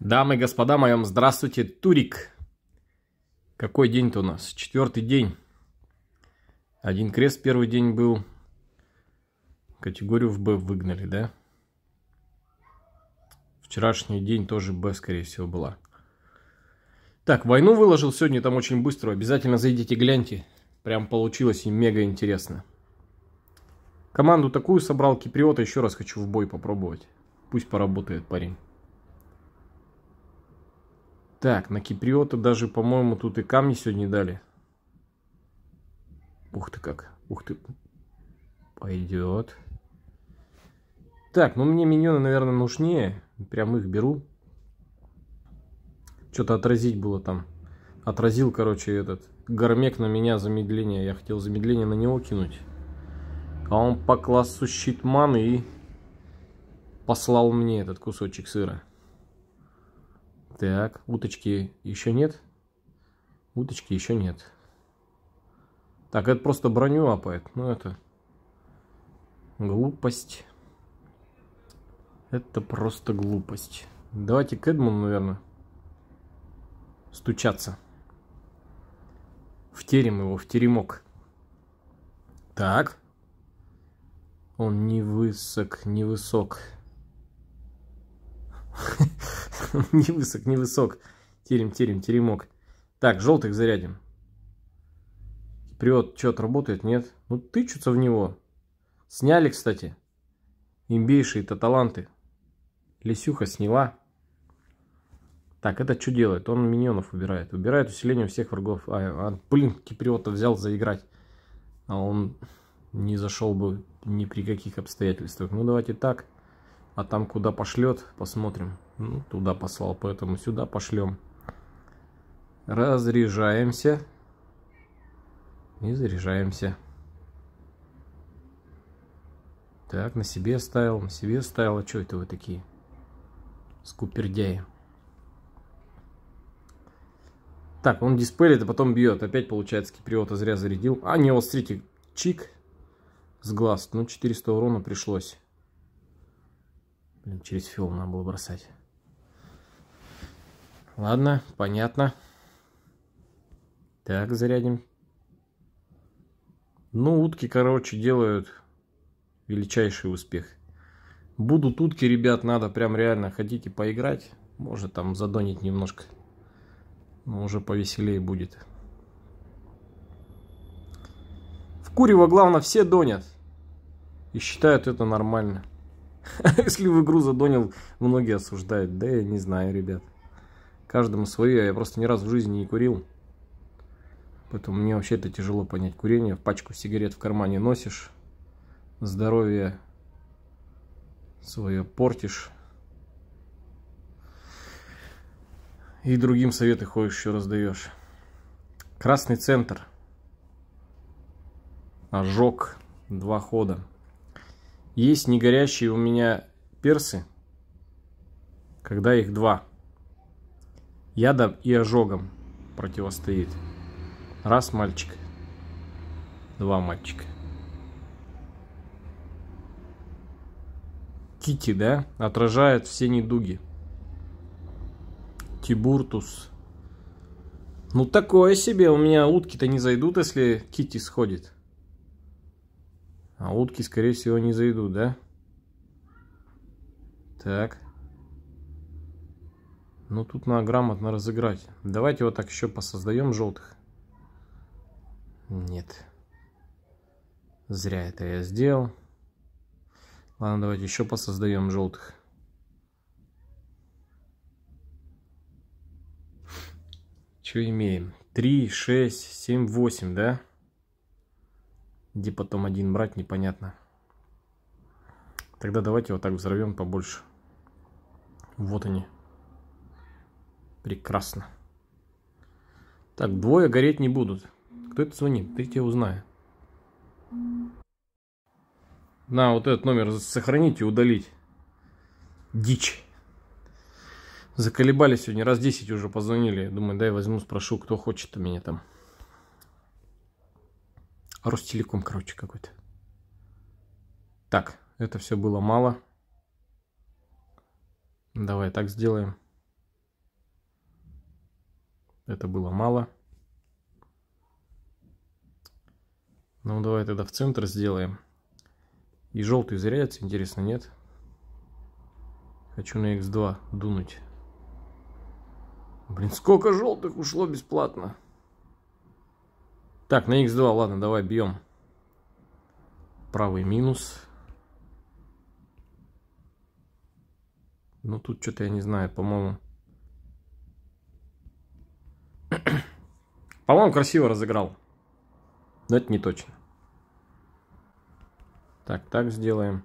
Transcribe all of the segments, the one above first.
Дамы и господа, моем здравствуйте, Турик. Какой день-то у нас? Четвертый день. Один крест первый день был. Категорию в Б выгнали, да? Вчерашний день тоже Б, скорее всего, была. Так, войну выложил сегодня там очень быстро. Обязательно зайдите, гляньте. Прям получилось и мега интересно. Команду такую собрал Киприота. Еще раз хочу в бой попробовать. Пусть поработает парень. Так, на Киприота даже, по-моему, тут и камни сегодня дали. Ух ты как. Ух ты. Пойдет. Так, ну мне миньоны, наверное, нужнее. Прям их беру. Что-то отразить было там. Отразил, короче, этот гармек на меня замедление. Я хотел замедление на него кинуть. А он по классу щит маны и послал мне этот кусочек сыра. Так, уточки еще нет. Уточки еще нет. Так, это просто броню апает. Ну, это глупость. Это просто глупость. Давайте к Эдмону, наверное, стучаться. В терем его, в теремок. Так. Он не высок, не высок. не высок, не высок. Терем, терем, теремок. Так, желтых зарядим. Привод что-то работает, нет? Ну, тычутся в него. Сняли, кстати. Имбейшие-то таланты. Лисюха сняла. Так, это что делает? Он миньонов убирает. Убирает усиление всех врагов. А, а блин, Киприота взял заиграть. А он не зашел бы ни при каких обстоятельствах. Ну, давайте так. А там куда пошлет, посмотрим. Ну, туда послал, поэтому сюда пошлем. Разряжаемся. И заряжаемся. Так, на себе ставил, на себе ставил. А что это вы такие? Скупердяи. Так, он дисплеит, а потом бьет. Опять, получается, киприота зря зарядил. А, не, вот смотрите, чик с глаз. Ну, 400 урона пришлось. Блин, через фиол надо было бросать. Ладно, понятно. Так, зарядим. Ну, утки, короче, делают величайший успех. Будут утки, ребят, надо прям реально, хотите поиграть, Может, там задонить немножко. Но ну, уже повеселее будет. В Курево, главное, все донят. И считают это нормально. Если в игру задонил, многие осуждают. Да я не знаю, ребят. Каждому свое. Я просто ни разу в жизни не курил. Поэтому мне вообще это тяжело понять. Курение, пачку сигарет в кармане носишь. Здоровье свое портишь. И другим советы ходишь еще раздаешь. Красный центр. Ожог. Два хода. Есть не горящие у меня персы, когда их два. Ядом и ожогом противостоит. Раз мальчик, два мальчика. Кити, да, отражает все недуги. Тибуртус. Ну такое себе, у меня утки-то не зайдут, если Кити сходит. А утки, скорее всего, не зайдут, да? Так. Ну, тут надо грамотно разыграть. Давайте вот так еще посоздаем желтых. Нет. Зря это я сделал. Ладно, давайте еще посоздаем желтых. Что имеем? 3, 6, 7, 8, да? Где потом один брать, непонятно. Тогда давайте вот так взорвем побольше. Вот они. Прекрасно. Так, двое гореть не будут. Кто это звонит? Ты тебя узнаю. На, вот этот номер сохранить и удалить. Дичь. Заколебали сегодня, раз 10 уже позвонили. Думаю, дай возьму, спрошу, кто хочет у меня там. Ростелеком, короче, какой-то. Так, это все было мало. Давай так сделаем. Это было мало. Ну, давай тогда в центр сделаем. И желтый зарядится? интересно, нет? Хочу на X2 дунуть. Блин, сколько желтых ушло бесплатно. Так, на x2, ладно, давай бьем. Правый минус. Ну, тут что-то я не знаю, по-моему. По-моему, красиво разыграл. Но это не точно. Так, так сделаем.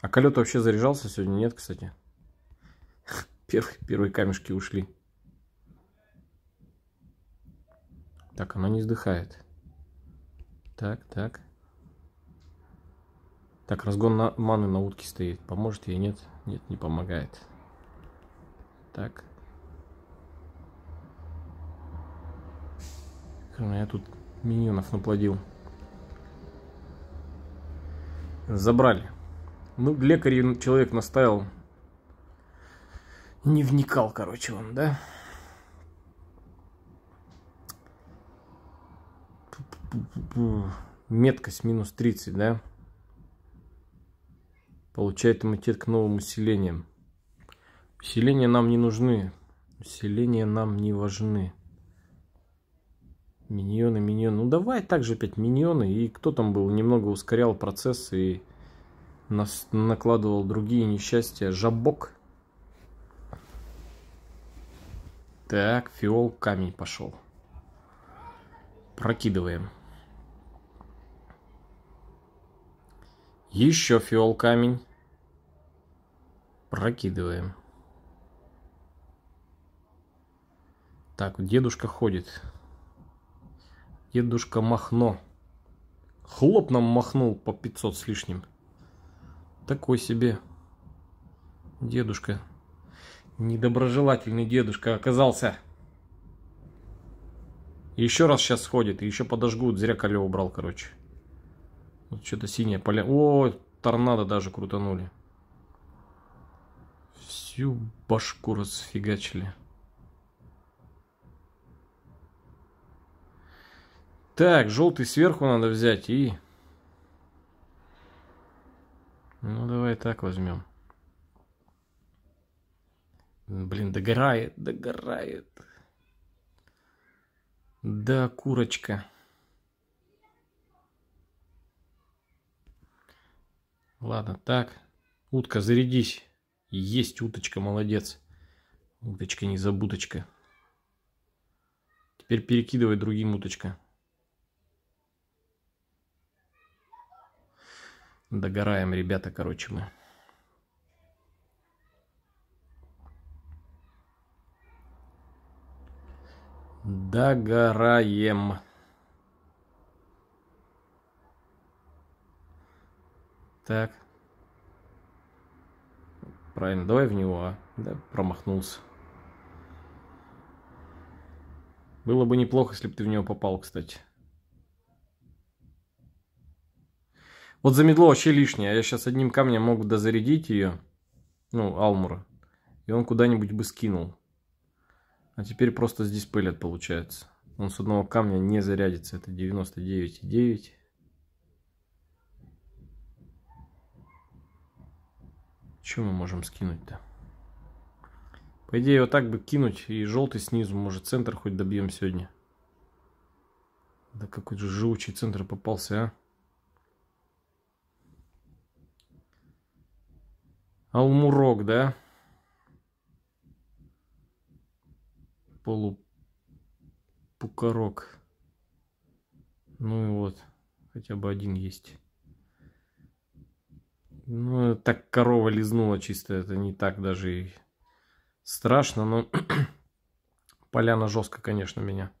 А колет вообще заряжался сегодня? Нет, кстати. Первые, первые камешки ушли. Так, оно не вздыхает. Так, так. Так, разгон на маны на утке стоит. Поможет ей? Нет? Нет, не помогает. Так. Я тут миньонов наплодил. Забрали. Ну, лекарь человек наставил. Не вникал, короче, он, да? меткость минус 30, да? Получает иммунитет к новым усилениям. Усиления нам не нужны. Усиления нам не важны. Миньоны, миньоны. Ну давай также опять миньоны. И кто там был? Немного ускорял процесс и нас накладывал другие несчастья. Жабок. Так, фиол камень пошел. Прокидываем. Еще фиол камень. Прокидываем. Так, дедушка ходит. Дедушка Махно. Хлоп нам махнул по 500 с лишним. Такой себе дедушка. Недоброжелательный дедушка оказался. Еще раз сейчас сходит, еще подожгут. Зря Калева убрал, короче. Вот что-то синее поля. О, торнадо даже крутанули. Всю башку расфигачили. Так, желтый сверху надо взять и... Ну, давай так возьмем. Блин, догорает, догорает. Да, курочка. Ладно, так. Утка, зарядись. Есть уточка, молодец. Уточка, не забуточка. Теперь перекидывай другим уточка. Догораем, ребята, короче, мы. Догораем. Так. Правильно, давай в него, а. Да, промахнулся. Было бы неплохо, если бы ты в него попал, кстати. Вот замедло вообще лишнее. Я сейчас одним камнем мог дозарядить ее. Ну, Алмура. И он куда-нибудь бы скинул. А теперь просто здесь пылят получается. Он с одного камня не зарядится. Это 99,9. Чем мы можем скинуть-то? По идее, вот так бы кинуть, и желтый снизу, может, центр хоть добьем сегодня. Да какой же живучий центр попался, а? Алмурок, да? Полупукарок. Ну и вот, хотя бы один есть. Ну, так корова лизнула чисто, это не так даже и страшно, но поляна жестко, конечно, меня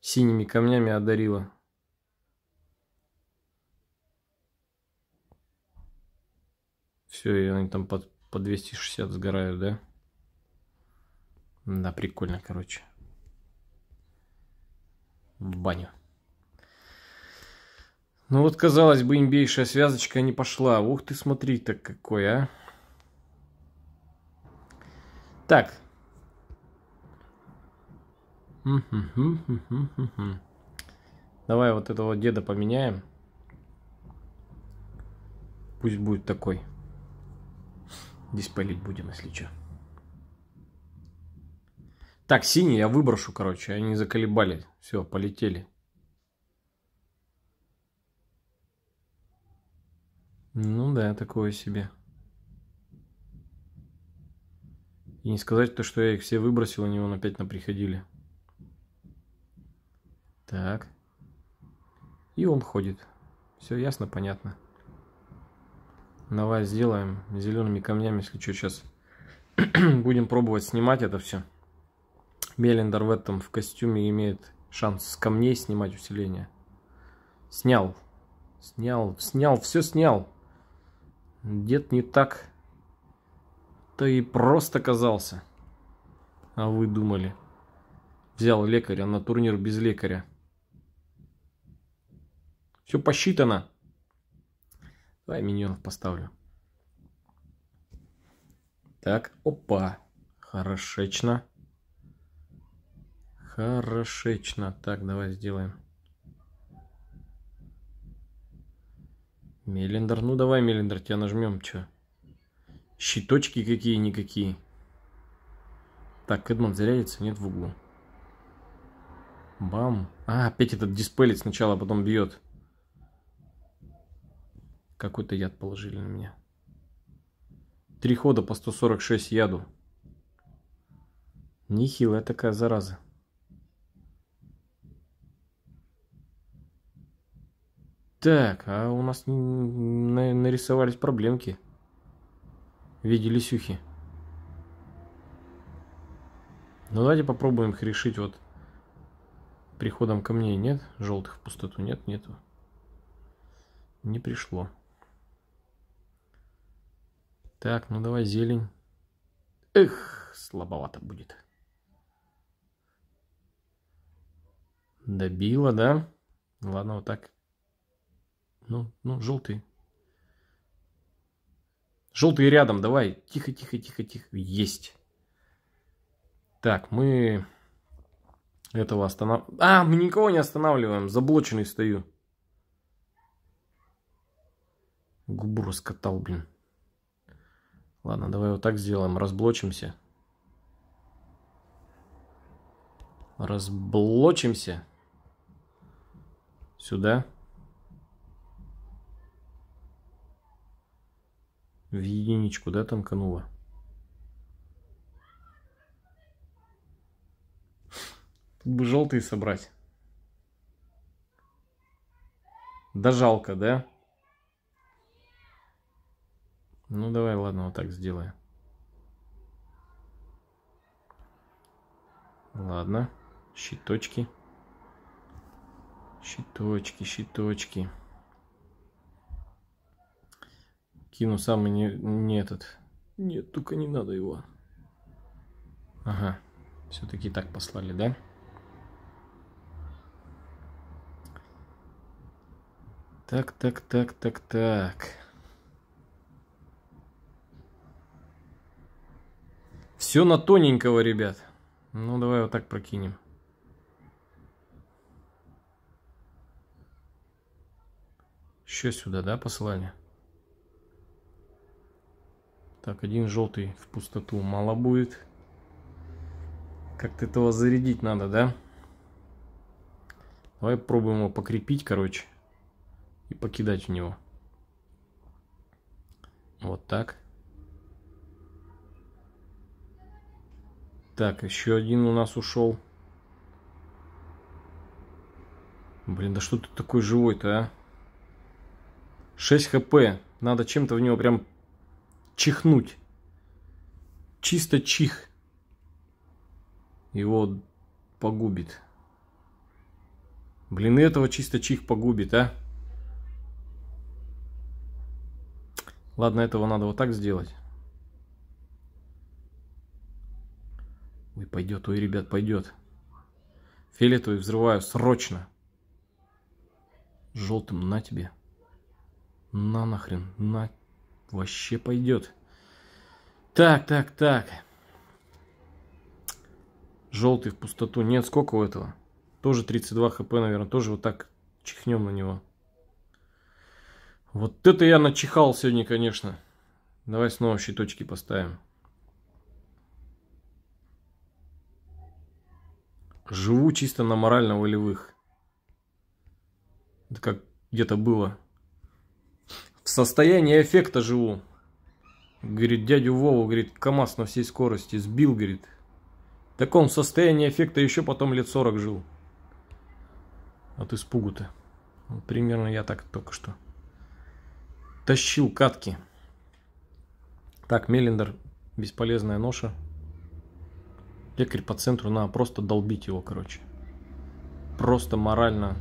синими камнями одарила. Все, и они там под, по 260 сгорают, да? Да, прикольно, короче. В баню. Ну вот, казалось бы, имбейшая связочка не пошла. Ух ты, смотри так какой, а. Так. Давай вот этого деда поменяем. Пусть будет такой. Здесь палить будем, если что. Так, синий я выброшу, короче. Они заколебали. Все, полетели. Ну да, такое себе. И не сказать то, что я их все выбросил, они вон опять на приходили. Так. И он ходит. Все ясно, понятно. Давай сделаем зелеными камнями, если что, сейчас будем пробовать снимать это все. Мелендер в этом в костюме имеет шанс с камней снимать усиление. Снял. Снял, снял, все снял. Дед не так. то и просто казался. А вы думали. Взял лекаря на турнир без лекаря. Все посчитано. Давай миньонов поставлю. Так, опа. Хорошечно. Хорошечно. Так, давай сделаем. Мелиндер, ну давай, Мелиндер, тебя нажмем, чё? Щиточки какие-никакие. Так, Кэдман зарядится, нет в углу. Бам. А, опять этот диспелит сначала, а потом бьет. Какой-то яд положили на меня. Три хода по 146 яду. Нехилая такая зараза. Так, а у нас нарисовались проблемки в виде лисюхи. Ну давайте попробуем их решить вот приходом ко мне. Нет? Желтых в пустоту нет? Нету. Не пришло. Так, ну давай зелень. Эх, слабовато будет. Добила, да? Ладно, вот так ну, ну, желтый. Желтый рядом, давай. Тихо, тихо, тихо, тихо. Есть. Так, мы этого останавливаем. А, мы никого не останавливаем. Заблоченный стою. Губу раскатал, блин. Ладно, давай вот так сделаем. Разблочимся. Разблочимся. Сюда. в единичку, да, там канула. Тут бы желтые собрать. Да жалко, да? Ну давай, ладно, вот так сделаем. Ладно, щиточки. Щиточки, щиточки. Кину самый не, не этот. Нет, только не надо его. Ага. Все-таки так послали, да? Так, так, так, так, так. Все на тоненького, ребят. Ну, давай вот так прокинем. Еще сюда, да, послание так, один желтый в пустоту мало будет. Как-то этого зарядить надо, да? Давай пробуем его покрепить, короче. И покидать в него. Вот так. Так, еще один у нас ушел. Блин, да что ты такой живой-то, а? 6 хп. Надо чем-то в него прям чихнуть. Чисто чих. Его погубит. Блин, этого чисто чих погубит, а? Ладно, этого надо вот так сделать. Ой, пойдет, ой, ребят, пойдет. Фиолетовый взрываю срочно. Желтым на тебе. На нахрен, на Вообще пойдет. Так, так, так. Желтый в пустоту. Нет, сколько у этого? Тоже 32 хп, наверное. Тоже вот так чихнем на него. Вот это я начихал сегодня, конечно. Давай снова щиточки поставим. Живу чисто на морально-волевых. Это как где-то было в состоянии эффекта живу. Говорит, дядю Вову, говорит, КамАЗ на всей скорости сбил, говорит. В таком состоянии эффекта еще потом лет 40 жил. От испугу-то. примерно я так только что тащил катки. Так, Меллендер, бесполезная ноша. Лекарь по центру, надо просто долбить его, короче. Просто морально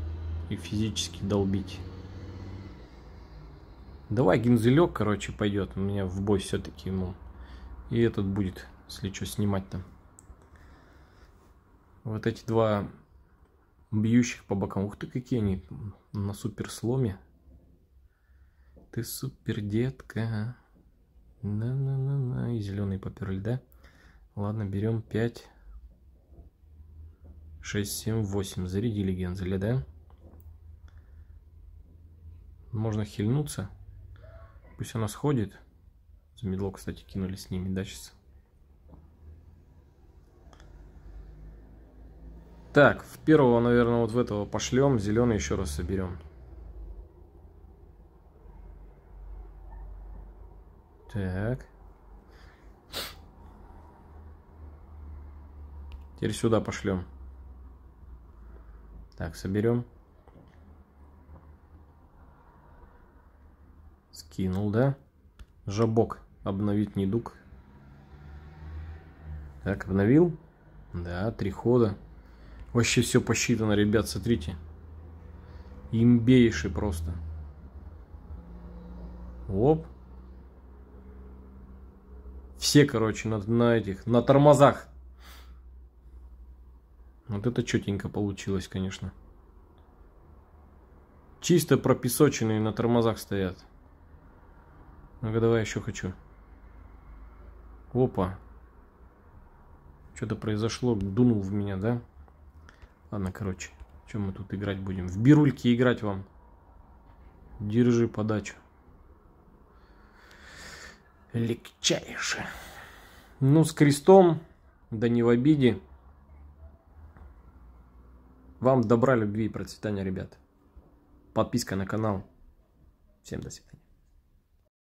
и физически долбить. Давай гензелек, короче, пойдет. У меня в бой все-таки ему. И этот будет, если что, снимать там. Вот эти два бьющих по бокам. Ух ты, какие они на супер сломе. Ты супер детка. На-на-на-на. И зеленый поперли, да? Ладно, берем 5, 6, 7, 8. Зарядили гензеля, да? Можно хильнуться. Пусть она сходит. замедло, кстати, кинули с ними, да, сейчас? Так, в первого, наверное, вот в этого пошлем. Зеленый еще раз соберем. Так. Теперь сюда пошлем. Так, соберем. Кинул, да? Жабок. Обновить не дуг Так, обновил. Да, три хода. Вообще все посчитано, ребят, смотрите. Имбейший просто. Оп. Все, короче, на, на этих, на тормозах. Вот это четенько получилось, конечно. Чисто пропесоченные на тормозах стоят. Ну-ка, давай еще хочу. Опа. Что-то произошло, дунул в меня, да? Ладно, короче, чем мы тут играть будем? В бирульки играть вам. Держи подачу. Легчайше. Ну, с крестом, да не в обиде. Вам добра, любви и процветания, ребят. Подписка на канал. Всем до свидания.